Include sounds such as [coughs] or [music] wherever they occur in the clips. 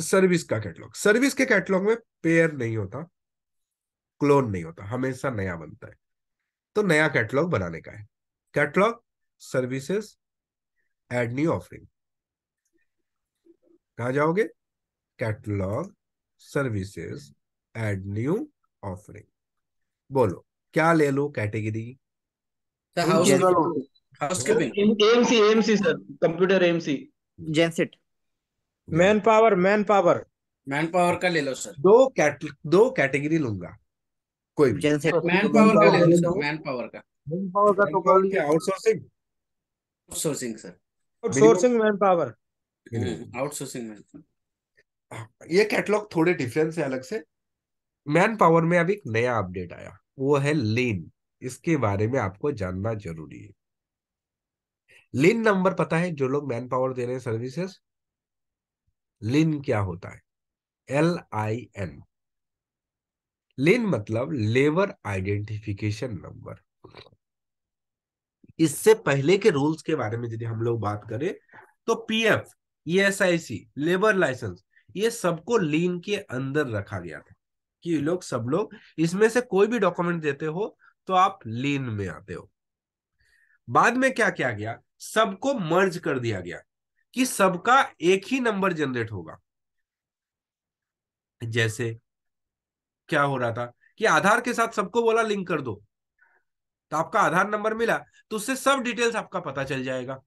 Service का catalogue service के catalogue में पेयर नहीं होता क्लोन नहीं होता हमेशा नया बनता है तो नया कैटलॉग बनाने का है catalogue services add new offering कहा जाओगे catalogue services add new offering बोलो क्या ले लो category house MC MC sir computer MC genset manpower manpower manpower का ले लो सर दो कैट दो कैटेगरी लूंगा कोई भी मैन पावर का ले लो सर मैन पावर का मैन पावर का तो कर लिया outsourcing outsourcing sir outsourcing manpower outsourcing manpower ये कैटलॉग थोड़े डिफरेंस है अलग से मैन पावर में अभी एक नया अपडेट आया वो है लीन इसके बारे में आपको जानना जरूरी है लीन नंबर पता है जो लोग मैन पावर दे रहे हैं सर्विसेज लिन क्या होता है एल आई एन लिन मतलब लेबर आइडेंटिफिकेशन नंबर इससे पहले के रूल्स के बारे में यदि हम लोग बात करें तो PF ESIC e labour licence ये सबको लीन के अंदर रखा गया था कि लोग सब लोग इसमें से कोई भी डॉक्यूमेंट देते हो तो आप लीन में आते हो बाद में क्या किया गया सबको मर्ज कर दिया गया कि सबका एक ही नंबर जनरेट होगा जैसे क्या हो रहा था कि आधार के साथ सबको बोला लिंक कर दो तो आपका आधार नंबर मिला तो उससे सब डिटेल्स आपका पता चल जाएगा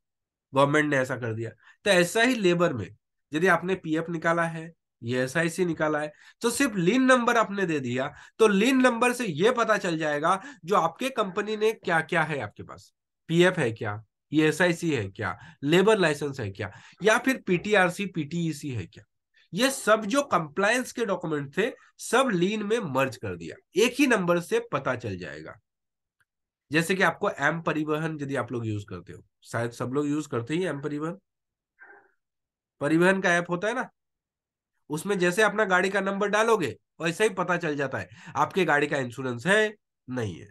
गवर्नमेंट ने ऐसा कर दिया तो ऐसा ही लेबर में यदि आपने पीएफ निकाला है ये एस आई सी निकाला है तो सिर्फ लीन नंबर आपने दे दिया तो लीन नंबर से यह पता चल जाएगा जो आपके कंपनी ने क्या क्या है आपके पास पीएफ है क्या ये एस है क्या लेबर लाइसेंस है क्या या फिर पीटीआरसी पीटीईसी e है क्या ये सब जो कंप्लायंस के डॉक्यूमेंट थे सब लीन में मर्ज कर दिया एक ही नंबर से पता चल जाएगा जैसे कि आपको एम परिवहन यदि आप लोग यूज करते हो शायद सब लोग यूज करते ही एम परिवहन परिवहन का ऐप होता है ना उसमें जैसे अपना गाड़ी का नंबर डालोगे वैसे ही पता चल जाता है आपके गाड़ी का इंश्योरेंस है नहीं है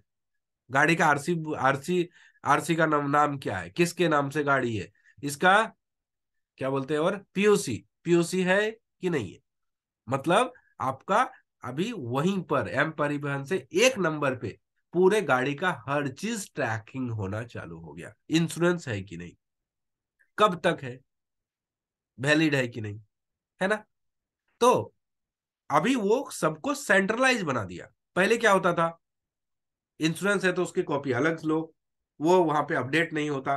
गाड़ी का आरसी आरसी आरसी का नाम नाम क्या है किसके नाम से गाड़ी है इसका क्या बोलते हैं और पीओसी पीओसी है कि नहीं है मतलब आपका अभी वहीं पर एम परिवहन से एक नंबर पे पूरे गाड़ी का हर चीज ट्रैकिंग होना चालू हो गया इंश्योरेंस है कि नहीं कब तक है वैलिड है कि नहीं है ना तो अभी वो सबको सेंट्रलाइज बना दिया पहले क्या होता था इंश्योरेंस है तो उसकी कॉपी अलग लो वो वहां पे अपडेट नहीं होता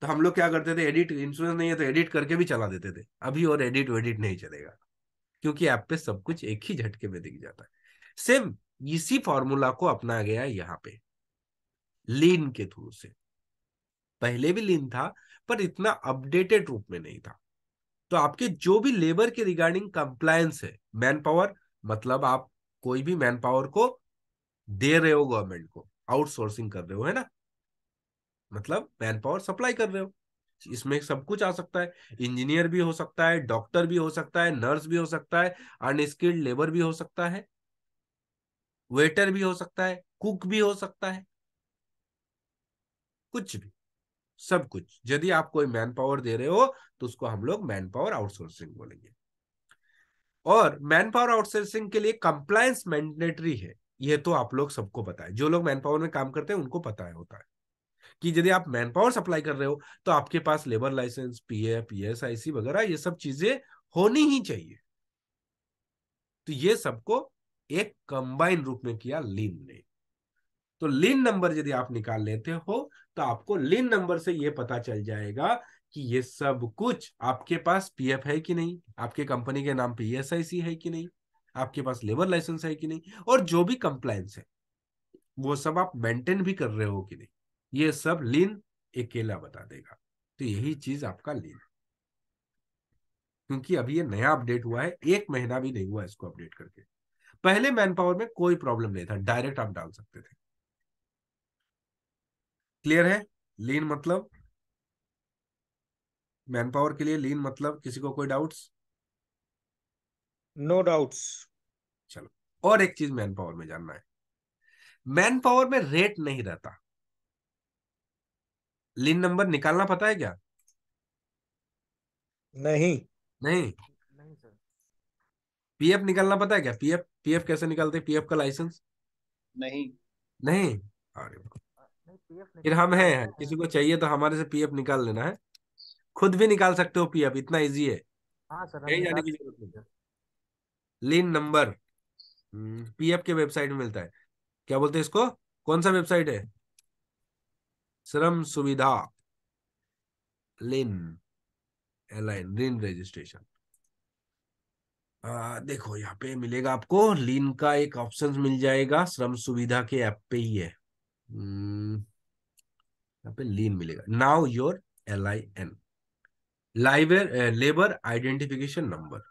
तो हम लोग क्या करते थे एडिट इंश्योरेंस नहीं है तो एडिट करके भी चला देते थे अभी और एडिट वेडिट नहीं चलेगा क्योंकि ऐप पे सब कुछ एक ही झटके में दिख जाता है सेम इसी फॉर्मूला को अपनाया गया यहाँ पे लीन के थ्रू से पहले भी लीन था पर इतना अपडेटेड रूप में नहीं था तो आपके जो भी लेबर के रिगार्डिंग कंप्लायंस है मैन पावर मतलब आप कोई भी मैन पावर को दे रहे हो गवर्नमेंट को आउटसोर्सिंग कर रहे हो है ना मतलब मैन पावर सप्लाई कर रहे हो इसमें सब कुछ आ सकता है इंजीनियर भी हो सकता है डॉक्टर भी हो सकता है नर्स भी हो सकता है अनस्किल्ड लेबर भी हो सकता है वेटर भी हो सकता है कुक भी हो सकता है कुछ भी सब कुछ यदि आप कोई मैन पावर दे रहे हो तो उसको हम लोग मैन पावर आउटसोर्सिंग बोलेंगे और मैन पावर आउटसोर्सिंग के लिए कंप्लायंस मैंडेटरी है ये तो आप लोग सबको पता है जो लोग मैन पावर में काम करते हैं उनको पता है होता है कि यदि आप मैन पावर सप्लाई कर रहे हो तो आपके पास labour licence P F P S I C वगैरह ये सब चीजें होनी ही चाहिए तो ये सबको एक कंबाइन रूप में किया लीन ने तो लीन नंबर यदि आप निकाल लेते हो तो आपको लीन नंबर से ये पता चल जाएगा कि ये सब कुछ आपके पास पीएफ है कि नहीं आपके कंपनी के नाम पीएसआईसी है कि नहीं आपके पास लेबर लाइसेंस है कि नहीं और जो भी कंप्लायंस है वो सब आप मेंटेन भी कर रहे हो कि नहीं ये सब लीन अकेला बता देगा तो यही चीज आपका लीन क्योंकि अभी ये नया अपडेट हुआ है एक महीना भी नहीं हुआ इसको अपडेट करके पहले मैन पावर में कोई प्रॉब्लम नहीं था डायरेक्ट आप डाल सकते थे क्लियर है लीन मतलब मैन पावर के लिए लीन मतलब किसी को कोई डाउट्स नो डाउट्स चलो और एक चीज मैन पावर में जानना है मैन पावर में रेट नहीं रहता लिन नंबर निकालना पता है क्या नहीं नहीं सर पीएफ निकालना पता है क्या पीएफ पीएफ कैसे निकालते हैं पीएफ का लाइसेंस नहीं नहीं अरे फिर हम हैं किसी को चाहिए तो हमारे से पीएफ निकाल लेना है खुद भी निकाल सकते हो पीएफ इतना इजी है हाँ सर जाने की जरूरत नहीं है लिन नंबर हम्म, पीएफ के वेबसाइट में मिलता है क्या बोलते हैं इसको कौन सा वेबसाइट है श्रम सुविधा लिन एलाइन लिन रजिस्ट्रेशन देखो यहाँ पे मिलेगा आपको लीन का एक ऑप्शन मिल जाएगा श्रम सुविधा के ऐप पे ही है हम्म, यहाँ पे लीन मिलेगा now your L I N liver labour identification number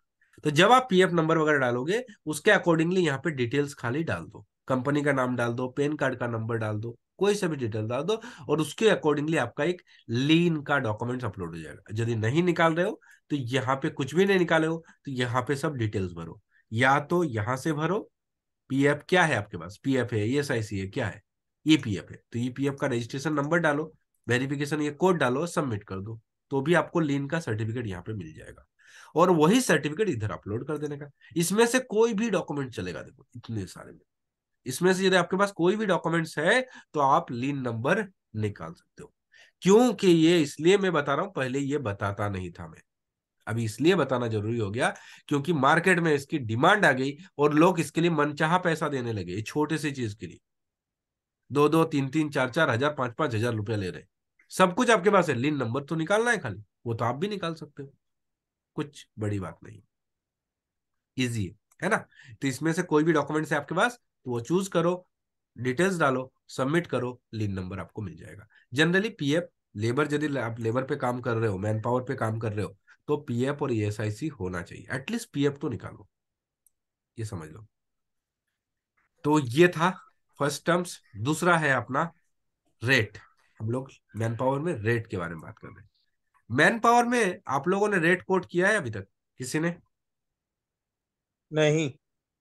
तो जब आप पीएफ नंबर वगैरह डालोगे उसके अकॉर्डिंगली यहाँ पे डिटेल्स खाली डाल दो कंपनी का नाम डाल दो पेन कार्ड का नंबर डाल दो कोई सा भी डिटेल डाल दो और उसके अकॉर्डिंगली आपका एक लीन का डॉक्यूमेंट अपलोड हो जाएगा यदि नहीं निकाल रहे हो तो यहाँ पे कुछ भी नहीं निकाले हो तो यहाँ पे सब डिटेल्स भरो या तो यहाँ से भरो पीएफ क्या है आपके पास पीएफ है ईएसआईसी e है क्या है ईपीएफ है तो ईपीएफ का रजिस्ट्रेशन नंबर डालो वेरिफिकेशन ये कोड डालो सबमिट कर दो तो भी आपको लीन का सर्टिफिकेट यहाँ पे मिल जाएगा और वही सर्टिफिकेट इधर अपलोड कर देने का इसमें से कोई भी डॉक्यूमेंट चलेगा देखो इतने सारे में इसमें से यदि आपके पास कोई भी डॉक्यूमेंट्स है तो आप लीन नंबर निकाल सकते हो क्योंकि ये इसलिए मैं बता रहा हूं पहले ये बताता नहीं था मैं अभी इसलिए बताना जरूरी हो गया क्योंकि मार्केट में इसकी डिमांड आ गई और लोग इसके लिए मनचाह पैसा देने लगे छोटे सी चीज के लिए दो दो तीन तीन चार चार हजार पांच पांच हजार रुपया ले रहे सब कुछ आपके पास है लिन नंबर तो निकालना है खाली वो तो आप भी निकाल सकते हो कुछ बड़ी बात नहीं इजी है है ना तो इसमें से कोई भी डॉक्यूमेंट्स है आपके पास तो वो चूज करो डिटेल्स डालो सबमिट करो लीन नंबर आपको मिल जाएगा जनरली पीएफ लेबर यदि आप लेबर पे काम कर रहे हो मैन पावर पे काम कर रहे हो तो पीएफ और ईएसआईसी e होना चाहिए एटलीस्ट पीएफ तो निकालो ये समझ लो तो ये था फर्स्ट टर्म्स दूसरा है अपना रेट हम लोग मैन पावर में रेट के बारे में बात कर रहे हैं मैन पावर में आप लोगों ने रेट कोट किया है अभी तक किसी ने नहीं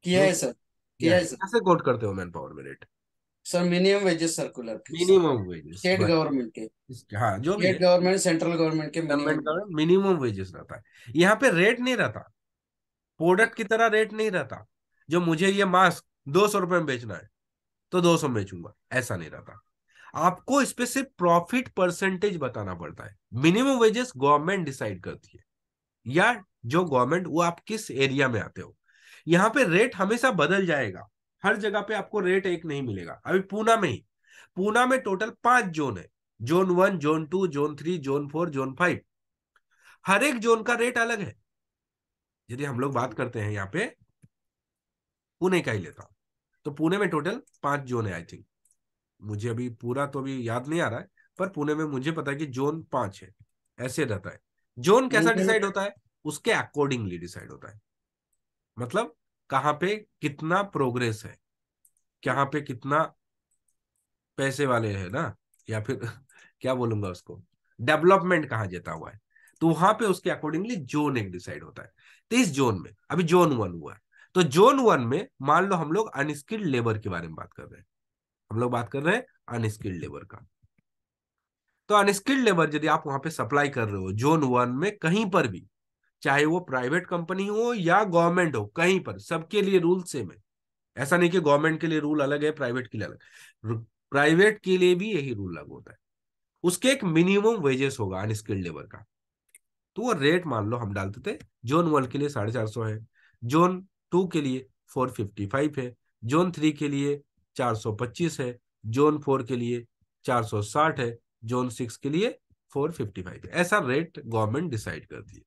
किया है सर किया है सर कैसे कोट करते हो मैन पावर में rate sir minimum wages circular minimum wages state government के हाँ जो स्टेट गवर्नमेंट सेंट्रल गवर्नमेंट के गवर्नमेंट मिनिमम वेजेस रहता है यहाँ पे रेट नहीं रहता प्रोडक्ट की तरह रेट नहीं रहता जो मुझे ये मास्क दो सौ रुपए में बेचना है तो दो सौ बेचूंगा ऐसा नहीं रहता आपको इस पे सिर्फ प्रॉफिट परसेंटेज बताना पड़ता है मिनिमम वेजेस गवर्नमेंट डिसाइड करती है या जो गवर्नमेंट वो आप किस एरिया में आते हो यहाँ पे रेट हमेशा बदल जाएगा हर जगह पे आपको रेट एक नहीं मिलेगा अभी पूना में ही पूना में टोटल पांच जोन है zone one zone two zone three zone four zone five हर एक जोन का रेट अलग है यदि हम लोग बात करते हैं यहाँ पे पुणे का ही लेता हूं तो पुणे में टोटल पांच जोन है आई थिंक मुझे अभी पूरा तो अभी याद नहीं आ रहा है पर पुणे में मुझे पता है कि जोन पांच है ऐसे रहता है जोन कैसा डिसाइड होता है उसके अकॉर्डिंगली डिसाइड होता है मतलब कहाँ पे कितना प्रोग्रेस है कहाँ पे कितना पैसे वाले है ना या फिर [laughs] क्या बोलूंगा उसको डेवलपमेंट कहाँ जाता हुआ है तो वहां पे उसके अकॉर्डिंगली जोन एक डिसाइड होता है तो इस जोन में अभी जोन वन हुआ है तो जोन वन में मान लो हम लोग अनस्किल्ड लेबर के बारे में बात कर रहे हैं हम लोग बात कर रहे हैं अनस्किल्ड लेबर का तो अनस्किल्ड लेबर यदि आप वहां पे सप्लाई कर रहे हो जोन वन में कहीं पर भी चाहे वो प्राइवेट कंपनी हो या गवर्नमेंट हो कहीं पर सबके लिए रूल सेम है ऐसा नहीं कि गवर्नमेंट के लिए रूल अलग है प्राइवेट के लिए अलग प्राइवेट के लिए भी यही रूल लागू होता है उसके एक मिनिमम वेजेस होगा अनस्किल्ड लेबर का तो वो रेट मान लो हम डालते थे जोन वन के लिए साढ़े चार सौ है जोन टू के लिए फोर फिफ्टी फाइव है जोन थ्री के लिए 425 है जोन फोर के लिए 460 है जोन सिक्स के लिए 455 है ऐसा रेट गवर्नमेंट डिसाइड कर दिए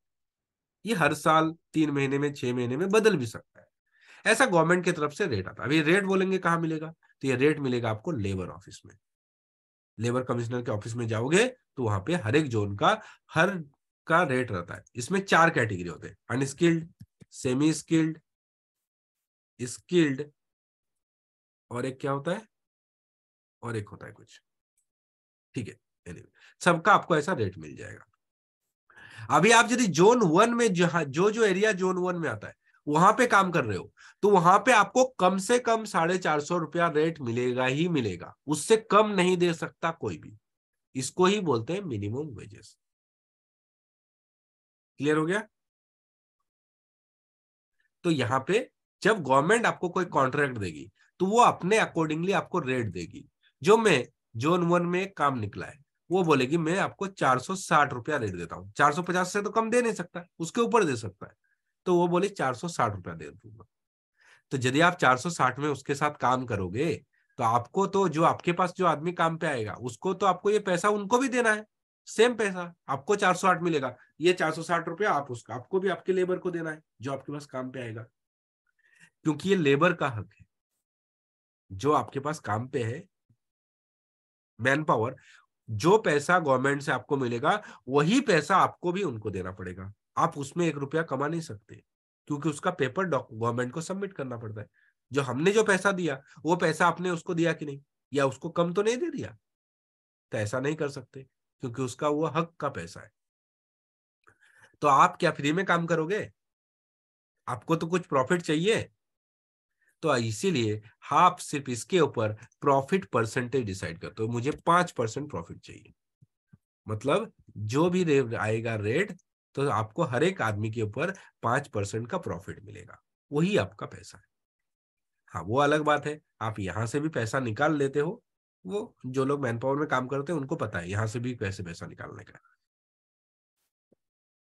ये हर साल तीन महीने में छह महीने में बदल भी सकता है ऐसा गवर्नमेंट की तरफ से रेट आता है रेट बोलेंगे कहाँ मिलेगा तो ये रेट मिलेगा आपको लेबर ऑफिस में लेबर कमिश्नर के ऑफिस में जाओगे तो वहां पे हर एक जोन का हर का रेट रहता है इसमें चार कैटेगरी होते हैं अनस्किल्ड सेमी स्किल्ड स्किल्ड और एक क्या होता है और एक होता है कुछ ठीक है anyway, सबका आपको ऐसा रेट मिल जाएगा अभी आप यदि जोन वन में जहां जो जो एरिया जोन वन में आता है वहां पे काम कर रहे हो तो वहां पे आपको कम से कम साढ़े चार सौ रुपया रेट मिलेगा ही मिलेगा उससे कम नहीं दे सकता कोई भी इसको ही बोलते हैं मिनिमम वेजेस क्लियर हो गया तो यहां पे जब गवर्नमेंट आपको कोई कॉन्ट्रैक्ट देगी तो वो अपने अकॉर्डिंगली आपको रेट देगी जो मैं जोन वन में एक काम निकला है वो बोलेगी मैं आपको चार सौ साठ रुपया रेट देता हूँ चार सौ पचास से तो कम दे नहीं सकता उसके ऊपर दे सकता है तो वो बोले चार सौ साठ रुपया दे दूंगा तो यदि आप चार सौ साठ में उसके साथ काम करोगे तो आपको तो जो आपके पास जो आदमी काम पे आएगा उसको तो आपको ये पैसा उनको भी देना है सेम पैसा आपको चार सौ साठ मिलेगा ये चार सौ साठ रुपया आप उसका आपको भी आपके लेबर को देना है जो आपके पास काम पे आएगा क्योंकि ये लेबर का हक है जो आपके पास काम पे है मैन पावर जो पैसा गवर्नमेंट से आपको मिलेगा वही पैसा आपको भी उनको देना पड़ेगा आप उसमें एक रुपया कमा नहीं सकते क्योंकि उसका पेपर गवर्नमेंट को सबमिट करना पड़ता है जो हमने जो पैसा दिया वो पैसा आपने उसको दिया कि नहीं या उसको कम तो नहीं दे दिया तो ऐसा नहीं कर सकते क्योंकि उसका वो हक का पैसा है तो आप क्या फ्री में काम करोगे आपको तो कुछ प्रॉफिट चाहिए तो इसीलिए आप सिर्फ इसके ऊपर प्रॉफिट परसेंटेज डिसाइड करते हो मुझे पांच परसेंट प्रॉफिट चाहिए मतलब जो भी रे, आएगा रेट तो आपको हर एक आदमी के ऊपर पांच परसेंट का प्रॉफिट मिलेगा वही आपका पैसा है हाँ वो अलग बात है आप यहां से भी पैसा निकाल लेते हो वो जो लोग मैन पावर में काम करते हैं उनको पता है यहां से भी पैसे पैसा निकालने का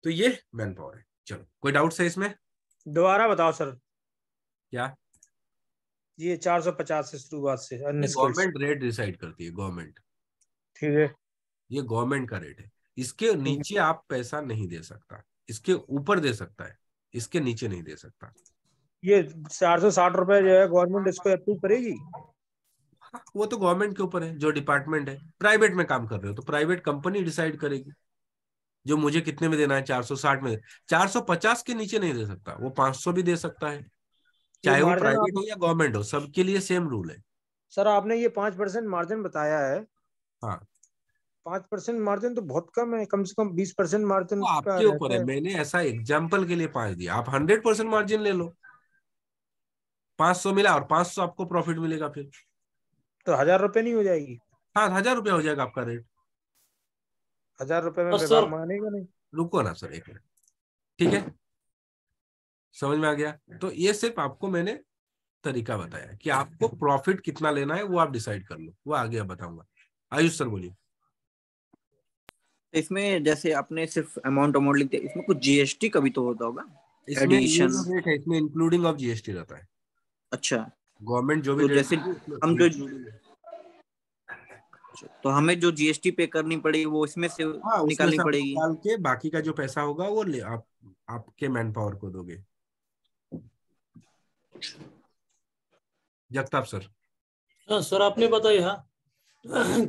तो ये मैन पावर है चलो कोई डाउट है इसमें दोबारा बताओ सर क्या ये 450 से शुरुआत से गवर्नमेंट रेट डिसाइड करती है गवर्नमेंट ठीक है ये गवर्नमेंट का रेट है इसके नीचे आप पैसा नहीं दे सकता इसके ऊपर दे सकता है इसके नीचे नहीं दे सकता ये चार सौ साठ रुपए जो है गवर्नमेंट इसको अप्रूव करेगी हाँ, वो तो गवर्नमेंट के ऊपर है जो डिपार्टमेंट है प्राइवेट में काम कर रहे हो तो प्राइवेट कंपनी डिसाइड करेगी जो मुझे कितने में देना है चार साठ में चार सौ पचास के नीचे नहीं दे सकता वो पांच सौ भी दे सकता है चाहे वो प्राइवेट हो या गवर्नमेंट हो सबके लिए सेम रूल है सर आपने ये पांच परसेंट मार्जिन बताया है हाँ पांच परसेंट मार्जिन तो बहुत कम है कम से कम बीस परसेंट मार्जिन आपके ऊपर है मैंने ऐसा एग्जाम्पल के लिए पांच दिया आप हंड्रेड परसेंट मार्जिन ले लो पांच सौ मिला और पांच सौ आपको प्रॉफिट मिलेगा फिर तो हजार रुपए नहीं हो जाएगी हाँ हजार रुपया हो जाएगा आपका रेट हजार रुपए में तो मानेगा नहीं रुको ना सर एक मिनट ठीक है समझ में आ गया तो ये सिर्फ आपको मैंने तरीका बताया कि आपको प्रॉफिट कितना लेना है वो आप डिसाइड कर लो वो आगे बताऊंगा आयुष सर बोलिए इसमें जैसे आपने सिर्फ अमाउंट अमाउंट लिखते इसमें कुछ जीएसटी का भी तो होता होगा एडिशन है इसमें इंक्लूडिंग ऑफ जीएसटी रहता है अच्छा गवर्नमेंट जो भी तो जैसे हम जो तो हमें जो जीएसटी पे करनी पड़ेगी वो इसमें से हाँ, निकालनी पड़ेगी निकाल के बाकी का जो पैसा होगा वो आप आपके मैन पावर को दोगे जगताप सर हाँ सर आपने बताया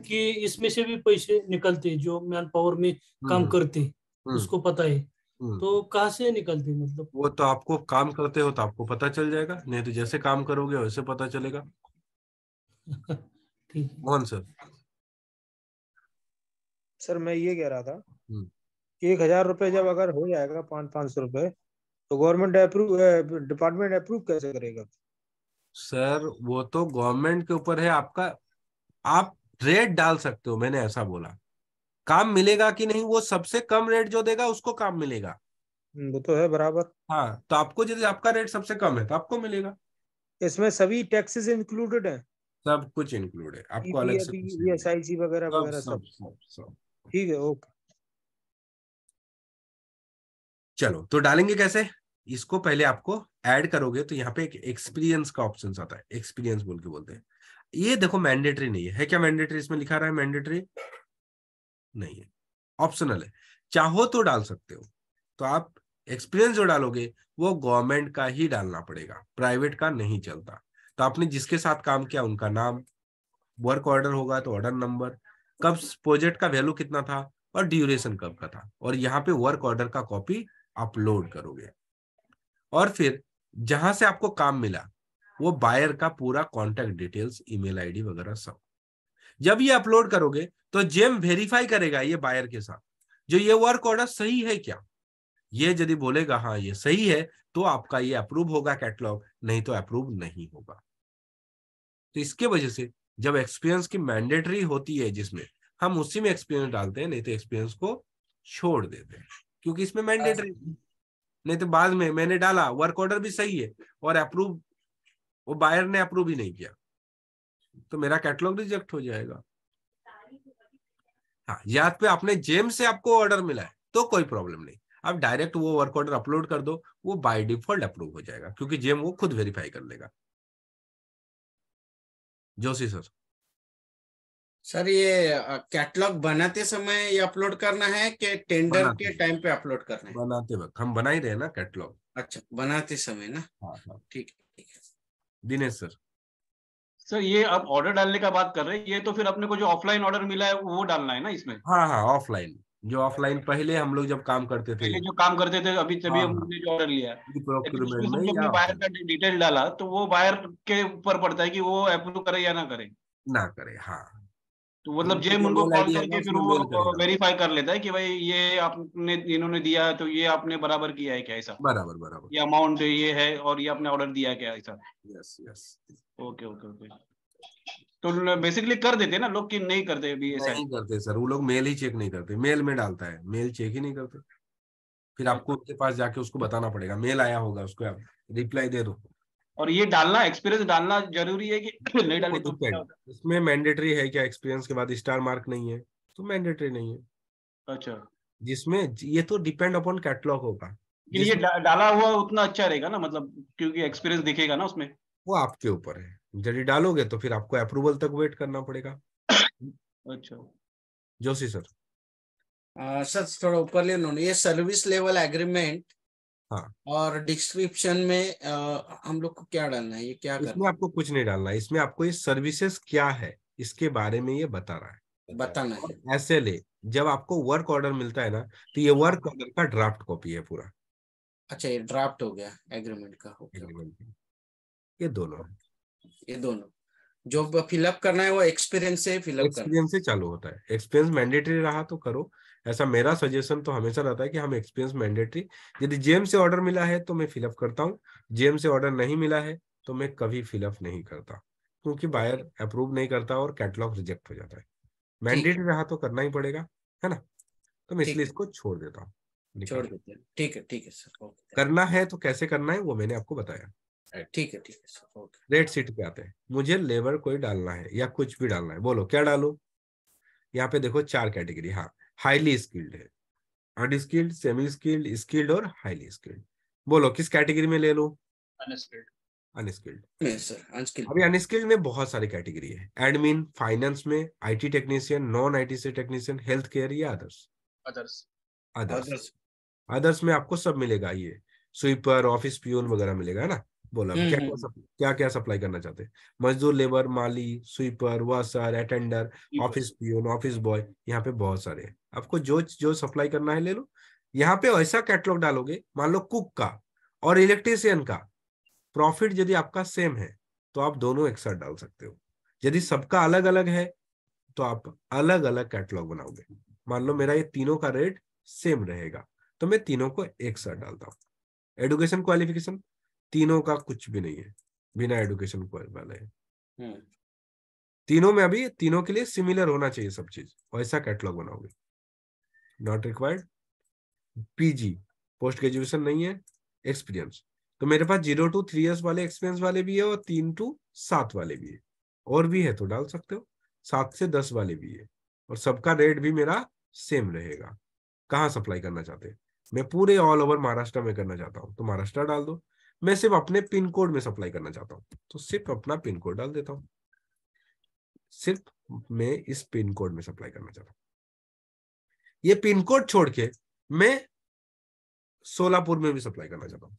कि इसमें से भी पैसे निकलते जो मैन पावर में हम्म, काम करते हम्म। उसको पता है हम्म। तो कहा से निकलते मतलब वो तो आपको काम करते हो तो आपको पता चल जाएगा नहीं तो जैसे काम करोगे वैसे पता चलेगा [laughs] ठीक मोहन सर सर मैं ये कह रहा था एक हजार रुपए जब अगर हो जाएगा पांच पांच सौ रुपए तो गवर्नमेंट अप्रूव डिपार्टमेंट अप्रूव कैसे करेगा सर वो तो गवर्नमेंट के ऊपर है आपका आप रेट डाल सकते हो मैंने ऐसा बोला काम मिलेगा कि नहीं वो सबसे कम रेट जो देगा उसको काम मिलेगा हम्म, वो तो है बराबर हाँ तो आपको यदि आपका रेट सबसे कम है तो आपको मिलेगा इसमें सभी टैक्सेस इंक्लूडेड है सब कुछ इंक्लूड है आपको अलग से वगैरह वगैरह सब ठीक है ओके चलो तो डालेंगे कैसे इसको पहले आपको ऐड करोगे तो यहाँ पे एक एक्सपीरियंस का ऑप्शन आता है एक्सपीरियंस बोल के बोलते हैं ये देखो मैंडेटरी नहीं है, है क्या मैंडेटरी इसमें लिखा रहा है मैंडेटरी नहीं है ऑप्शनल है चाहो तो डाल सकते हो तो आप एक्सपीरियंस जो डालोगे वो गवर्नमेंट का ही डालना पड़ेगा प्राइवेट का नहीं चलता तो आपने जिसके साथ काम किया उनका नाम वर्क ऑर्डर होगा तो ऑर्डर नंबर कब प्रोजेक्ट का वैल्यू कितना था और ड्यूरेशन कब का था और यहाँ पे वर्क ऑर्डर का कॉपी अपलोड करोगे और फिर जहां से आपको काम मिला वो बायर का पूरा कॉन्टेक्ट डिटेल्स ईमेल आईडी वगैरह सब जब ये अपलोड करोगे तो जेम वेरीफाई करेगा ये बायर के साथ जो ये वर्क ऑर्डर सही है क्या ये यदि बोलेगा हाँ ये सही है तो आपका ये अप्रूव होगा कैटलॉग नहीं तो अप्रूव नहीं होगा तो इसके वजह से जब एक्सपीरियंस की मैंडेटरी होती है जिसमें हम उसी में एक्सपीरियंस डालते हैं नहीं तो एक्सपीरियंस को छोड़ देते हैं क्योंकि इसमें मैंडेटरी नहीं तो बाद में मैंने डाला वर्क ऑर्डर भी सही है और अप्रूव वो बायर ने अप्रूव ही नहीं किया तो मेरा कैटलॉग रिजेक्ट हो जाएगा हाँ याद पे आपने जेम से आपको ऑर्डर मिला है तो कोई प्रॉब्लम नहीं आप डायरेक्ट वो वर्क ऑर्डर अपलोड कर दो वो बाय डिफॉल्ट अप्रूव हो जाएगा क्योंकि जेम वो खुद वेरीफाई कर लेगा जोशी सर हाँ सर ये कैटलॉग बनाते समय ये अपलोड करना है कि टेंडर के टाइम पे अपलोड करना है बनाते वक्त हम बना ही रहे ना कैटलॉग अच्छा बनाते समय ना हाँ, हाँ। ठीक है दिनेश सर सर ये आप ऑर्डर डालने का बात कर रहे हैं ये तो फिर अपने को जो ऑफलाइन ऑर्डर मिला है वो डालना है ना इसमें हाँ हाँ ऑफलाइन जो ऑफलाइन पहले हम लोग जब काम करते थे जो काम करते थे अभी तभी हाँ, हमने जो ऑर्डर लिया प्रोक्योरमेंट हाँ। बायर का डिटेल डाला तो वो बायर के ऊपर पड़ता है कि वो अप्रूव करे या ना करे ना करे हाँ तो मतलब जेम उनको कॉल करके फिर वो वेरीफाई कर लेता है कि भाई ये आपने इन्होंने दिया तो ये आपने बराबर किया है क्या ऐसा बराबर बराबर ये अमाउंट ये है और ये आपने ऑर्डर दिया क्या ऐसा yes yes okay okay okay तो बेसिकली कर देते ना लोग कि नहीं करते अभी ऐसा नहीं करते सर वो लोग मेल ही चेक नहीं करते मेल में डालता है मेल चेक ही नहीं करते फिर आपको उनके पास जाके उसको बताना पड़ेगा मेल आया होगा उसको आप रिप्लाई दे दो और ये डालना एक्सपीरियंस डालना जरूरी है कि [coughs] नहीं डालना तो इसमें मैंडेटरी है क्या एक्सपीरियंस के बाद स्टार मार्क नहीं है तो मैंडेटरी नहीं है अच्छा जिसमें ये तो डिपेंड अपॉन कैटलॉग होगा ये डाला हुआ उतना अच्छा रहेगा ना मतलब क्योंकि एक्सपीरियंस दिखेगा ना उसमें वो आपके ऊपर है यदि डालोगे तो फिर आपको अप्रूवल तक वेट करना पड़ेगा अच्छा जोशी सर आ, सर थोड़ा ऊपर ले ये सर्विस लेवल एग्रीमेंट हाँ और डिस्क्रिप्शन में आ, हम लोग को क्या डालना है ये क्या इसमें करना? आपको कुछ नहीं डालना है इसमें आपको ये सर्विसेस क्या है इसके बारे में ये बता रहा है बताना है ऐसे ले जब आपको वर्क ऑर्डर मिलता है ना तो ये वर्क ऑर्डर का ड्राफ्ट कॉपी है पूरा अच्छा ये ड्राफ्ट हो गया एग्रीमेंट का हो गया ये दोनों ये दोनों जो फिलअप करना है वो एक्सपीरियंस से फिलअप एक्सपीरियंस से चालू होता है एक्सपीरियंस मैंडेटरी रहा तो करो ऐसा मेरा सजेशन तो हमेशा रहता है कि हम एक्सपीरियंस मैंडेटरी यदि जेम से ऑर्डर मिला है तो मैं फिलअप करता हूँ जेम से ऑर्डर नहीं मिला है तो मैं कभी फिलअप नहीं करता क्योंकि बायर अप्रूव नहीं करता और कैटलॉग रिजेक्ट हो जाता है मैंडेटरी रहा तो करना ही पड़ेगा है ना तो मैं इसलिए इसको छोड़ देता हूँ छोड़ देते हैं ठीक है ठीक है सर करना है तो कैसे करना है वो मैंने आपको बताया ठीक है ठीक है सर ओके रेड सीट पे आते हैं मुझे लेबर कोई डालना है या कुछ भी डालना है बोलो क्या डालो यहाँ पे देखो चार कैटेगरी हाँ हाईली स्किल्ड है अनस्किल्ड सेमी स्किल्ड स्किल्ड और हाईली स्किल्ड बोलो किस कैटेगरी में ले लो अनस्किल्ड अनस्किल्ड अभी अनस्किल्ड में बहुत सारी कैटेगरी है एडमिन फाइनेंस में आईटी टेक्नीशियन नॉन आईटी से टेक्नीशियन हेल्थ केयर या अदर्स अदर्स अदर्स अदर्स में आपको सब मिलेगा ये स्वीपर ऑफिस प्यून वगैरह मिलेगा है ना बोला हम्म, क्या क्या हम्म। सप, क्या क्या सप्लाई करना चाहते हैं मजदूर लेबर माली sweeper washer attender office peon office boy यहाँ पे बहुत सारे हैं आपको जो जो सप्लाई करना है ले लो यहाँ पे ऐसा कैटलॉग डालोगे मान लो कुक का और इलेक्ट्रीशियन का प्रॉफिट यदि आपका सेम है तो आप दोनों एक साथ डाल सकते हो यदि सबका अलग अलग है तो आप अलग अलग कैटलॉग बनाओगे मान लो मेरा ये तीनों का रेट सेम रहेगा तो मैं तीनों को एक साथ डालता हूँ एडुकेशन क्वालिफिकेशन तीनों का कुछ भी नहीं है बिना एडुकेशन वाले हम्म। तीनों में अभी तीनों के लिए सिमिलर होना चाहिए सब चीज वैसा कैटलॉग बनाओगे not required PG post graduation नहीं है एक्सपीरियंस तो मेरे पास जीरो टू थ्री इयर्स वाले एक्सपीरियंस वाले भी है और तीन टू सात वाले भी है और भी है तो डाल सकते हो सात से दस वाले भी है और सबका रेट भी मेरा सेम रहेगा कहाँ सप्लाई करना चाहते हैं मैं पूरे ऑल ओवर महाराष्ट्र में करना चाहता हूँ तो महाराष्ट्र डाल दो मैं सिर्फ अपने पिन कोड में सप्लाई करना चाहता हूँ तो सिर्फ अपना पिन कोड डाल देता हूँ सिर्फ मैं इस पिन कोड में सप्लाई करना चाहता हूँ ये पिन कोड छोड़ के मैं सोलापुर में भी सप्लाई करना चाहता हूँ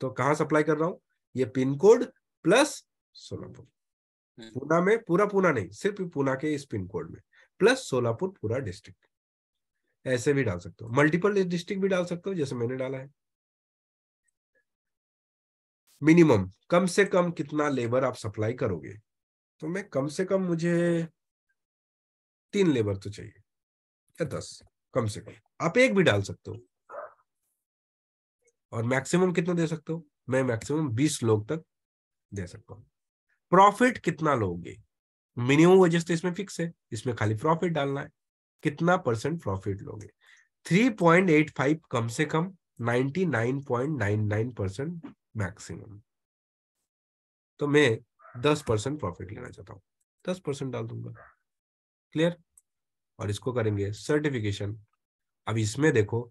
तो कहा सप्लाई कर रहा हूं ये pin code plus Solapur hmm. Poona में पूरा पूना नहीं सिर्फ पूना के इस पिन कोड में प्लस सोलापुर पूरा डिस्ट्रिक्ट ऐसे भी डाल सकते हो मल्टीपल डिस्ट्रिक्ट भी डाल सकते हो जैसे मैंने डाला है मिनिमम कम से कम कितना लेबर आप सप्लाई करोगे तो मैं कम से कम मुझे तीन लेबर तो चाहिए या दस कम से कम आप एक भी डाल सकते हो और मैक्सिमम कितना दे सकते हो मैं मैक्सिमम बीस लोग तक दे सकता हूँ प्रॉफिट कितना लोगे मिनिमम वेजेस तो इसमें फिक्स है इसमें खाली प्रॉफिट डालना है कितना परसेंट प्रॉफिट लोगे थ्री पॉइंट एट फाइव कम से कम ninety nine nine point nine percent maximum तो मैं दस परसेंट प्रॉफिट लेना चाहता हूँ दस परसेंट डाल दूंगा क्लियर और इसको करेंगे सर्टिफिकेशन अब इसमें देखो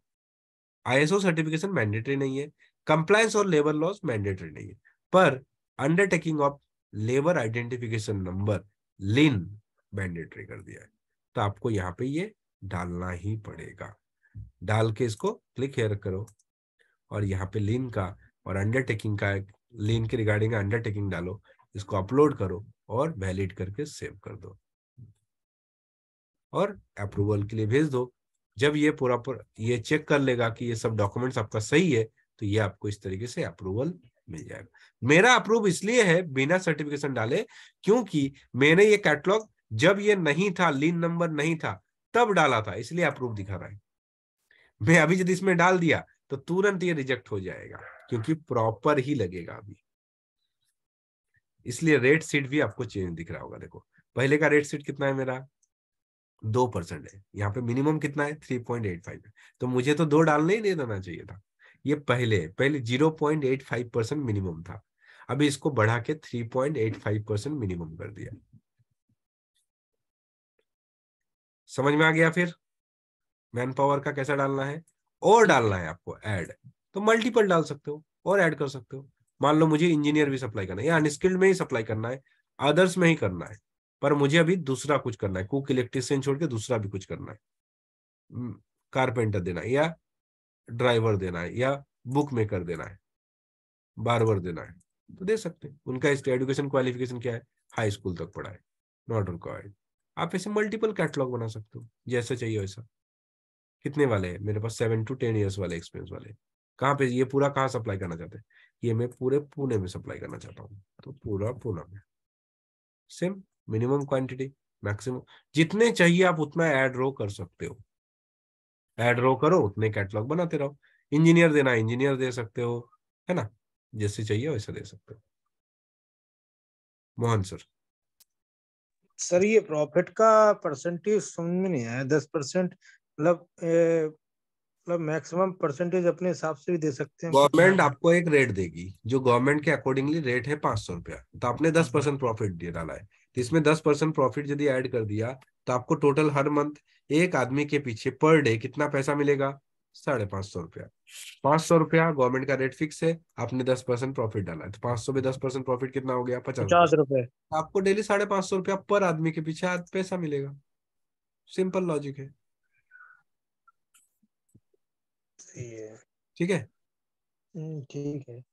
आईएसओ सर्टिफिकेशन मैंडेटरी नहीं है कंप्लायंस और लेबर लॉस मैंडेटरी नहीं है पर undertaking of labour identification number LIN mandatory कर दिया है तो आपको यहाँ पे ये डालना ही पड़ेगा डाल के इसको क्लिक हेयर करो और यहाँ पे लिन का और अंडरटेकिंग का एक लेन के रिगार्डिंग अंडरटेकिंग डालो इसको अपलोड करो और वैलिड करके सेव कर दो और अप्रूवल के लिए भेज दो जब ये पूरा पर, ये चेक कर लेगा कि ये सब डॉक्यूमेंट्स आपका सही है तो ये आपको इस तरीके से अप्रूवल मिल जाएगा मेरा अप्रूव इसलिए है बिना सर्टिफिकेशन डाले क्योंकि मैंने ये कैटलॉग जब ये नहीं था लीन नंबर नहीं था तब डाला था इसलिए अप्रूव दिखा रहा है मैं अभी यदि इसमें डाल दिया तो तुरंत ये रिजेक्ट हो जाएगा क्योंकि प्रॉपर ही लगेगा अभी इसलिए रेट सीट भी आपको चेंज दिख रहा होगा देखो पहले का रेट सीट कितना है मेरा दो परसेंट है यहाँ पे मिनिमम कितना है थ्री पॉइंट एट फाइव है तो मुझे तो दो डालने ही नहीं देना चाहिए था ये पहले पहले zero point eight five percent minimum था अभी इसको बढ़ा के three point eight five percent minimum कर दिया समझ में आ गया फिर मैन पावर का कैसा डालना है और डालना है आपको एड तो मल्टीपल डाल सकते हो और ऐड कर सकते हो मान लो मुझे इंजीनियर भी सप्लाई करना है या अनस्किल्ड में ही सप्लाई करना है अदर्स में ही करना है पर मुझे अभी दूसरा कुछ करना है कुक इलेक्ट्रिशियन छोड़ के दूसरा भी कुछ करना है कारपेंटर hmm, देना है या ड्राइवर देना है या बुक मेकर देना है बारवर देना है तो दे सकते हैं उनका एजुकेशन क्वालिफिकेशन क्या है हाई स्कूल तक पढ़ा है नॉट रिक्वायर्ड आप ऐसे मल्टीपल कैटलॉग बना सकते हो जैसा चाहिए वैसा कितने वाले हैं मेरे पास सेवन टू टेन ईयर्स वाले एक्सपीरियंस वाले कहाँ पे ये पूरा कहाँ सप्लाई करना चाहते हैं ये मैं पूरे पुणे में सप्लाई करना चाहता हूँ तो पूरा पुणे में सेम मिनिमम क्वांटिटी मैक्सिमम जितने चाहिए आप उतना एड रो कर सकते हो एड रो करो उतने कैटलॉग बनाते रहो इंजीनियर देना इंजीनियर दे सकते हो है ना जैसे चाहिए वैसा दे सकते हो मोहन सर सर ये प्रॉफिट का परसेंटेज समझ में नहीं आया दस परसेंट मतलब मतलब मैक्सिमम परसेंटेज अपने हिसाब से भी दे सकते हैं गवर्नमेंट हाँ। आपको एक रेट देगी जो गवर्नमेंट के अकॉर्डिंगली रेट है पांच सौ रुपया तो आपने दस परसेंट अच्छा। प्रॉफिट दे डाला है तो इसमें दस परसेंट प्रॉफिट यदि ऐड कर दिया तो आपको टोटल हर मंथ एक आदमी के पीछे पर डे कितना पैसा मिलेगा साढ़े पांच सौ रुपया पांच सौ रुपया गवर्नमेंट का रेट फिक्स है आपने दस परसेंट प्रॉफिट डाला है तो पांच सौ में दस परसेंट प्रॉफिट कितना हो गया पचास रुपए तो आपको डेली साढ़े पांच सौ रुपया पर आदमी के पीछे पैसा मिलेगा सिंपल लॉजिक है है ठीक है हम्म, ठीक है